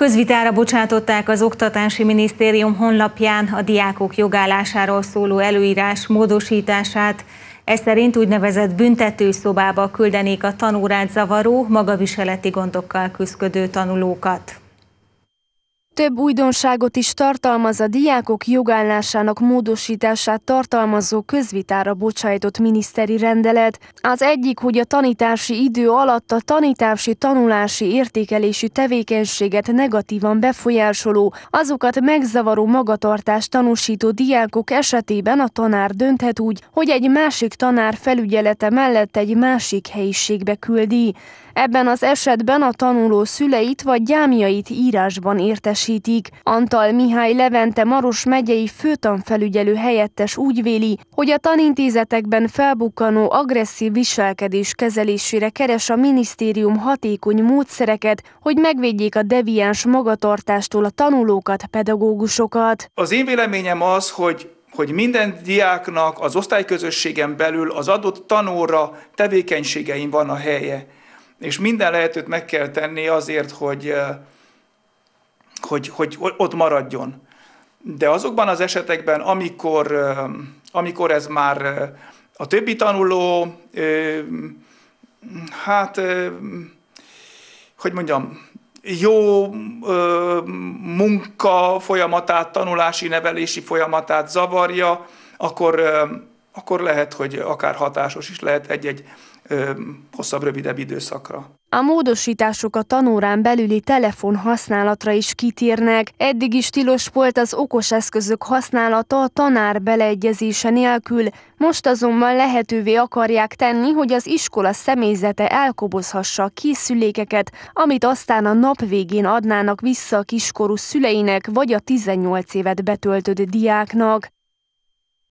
Közvitára bocsátották az Oktatási Minisztérium honlapján a diákok jogállásáról szóló előírás módosítását. Ez szerint úgynevezett büntetőszobába küldenék a tanórát zavaró, magaviseleti gondokkal küzdködő tanulókat. Több újdonságot is tartalmaz a diákok jogállásának módosítását tartalmazó közvitára bocsájtott miniszteri rendelet. Az egyik, hogy a tanítási idő alatt a tanítási, tanulási, értékelési tevékenységet negatívan befolyásoló, azokat megzavaró magatartást tanúsító diákok esetében a tanár dönthet úgy, hogy egy másik tanár felügyelete mellett egy másik helyiségbe küldi. Ebben az esetben a tanuló szüleit vagy gyámjait írásban értesítik. Antal Mihály Levente Maros megyei főtanfelügyelő helyettes úgy véli, hogy a tanintézetekben felbukkanó agresszív viselkedés kezelésére keres a minisztérium hatékony módszereket, hogy megvédjék a deviáns magatartástól a tanulókat, pedagógusokat. Az én véleményem az, hogy hogy minden diáknak az osztályközösségen belül az adott tanóra tevékenységein van a helye és minden lehetőt meg kell tenni azért, hogy, hogy, hogy ott maradjon. De azokban az esetekben, amikor, amikor ez már a többi tanuló, hát, hogy mondjam, jó ö, munka folyamatát, tanulási, nevelési folyamatát zavarja, akkor akkor lehet, hogy akár hatásos is lehet egy-egy hosszabb, rövidebb időszakra. A módosítások a tanórán belüli telefon használatra is kitérnek. Eddig is tilos volt az okos eszközök használata a tanár beleegyezése nélkül, most azonban lehetővé akarják tenni, hogy az iskola személyzete elkobozhassa a készülékeket, amit aztán a nap végén adnának vissza a kiskorú szüleinek vagy a 18 évet betöltött diáknak.